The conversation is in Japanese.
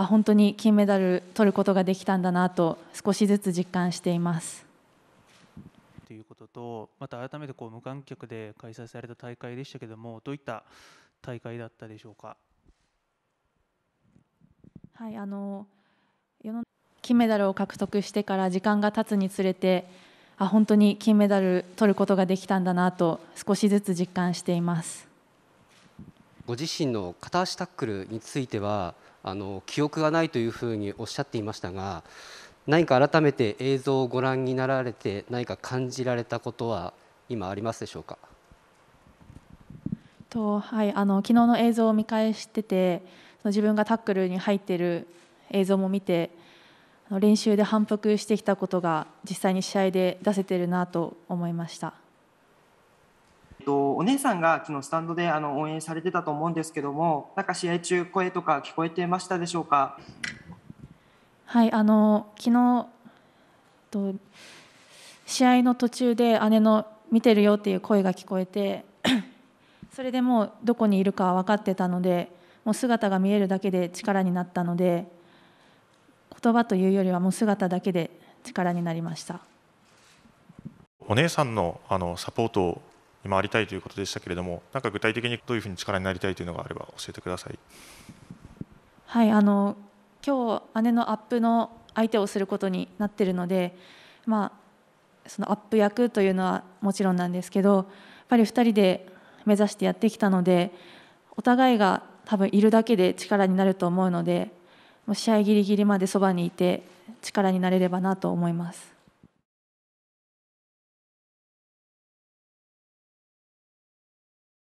あ本当に金メダル取ることができたんだなと少しずつ実感しています。ということとまた改めてこう無観客で開催された大会でしたけどもどういった大会だったでしょうか。はいあの金メダルを獲得してから時間が経つにつれてあ本当に金メダル取ることができたんだなと少しずつ実感しています。ご自身の片足タックルについてはあの記憶がないというふうにおっしゃっていましたが何か改めて映像をご覧になられて何か感じられたことは今ありますでしょうかと、はい、あの昨日の映像を見返してて自分がタックルに入っている映像も見て練習で反復してきたことが実際に試合で出せてるなと思いました。と、お姉さんが昨日スタンドであの応援されてたと思うんですけども、なんか試合中、声とか聞こえてましたでしょうか。はい、あの昨日と試合の途中で姉の見てるよっていう声が聞こえて、それでもうどこにいるか分かってたので、もう姿が見えるだけで力になったので、言葉というよりはもう姿だけで力になりました。お姉さんのあのサポートを回りたいということでしたけれども、なんか具体的にどういうふうに力になりたいというのがあれば教えてください。はいあの今日姉のアップの相手をすることになっているので、まあ、そのアップ役というのはもちろんなんですけどやっぱり2人で目指してやってきたのでお互いが多分いるだけで力になると思うのでもう試合ぎりぎりまでそばにいて力になれればなと思います。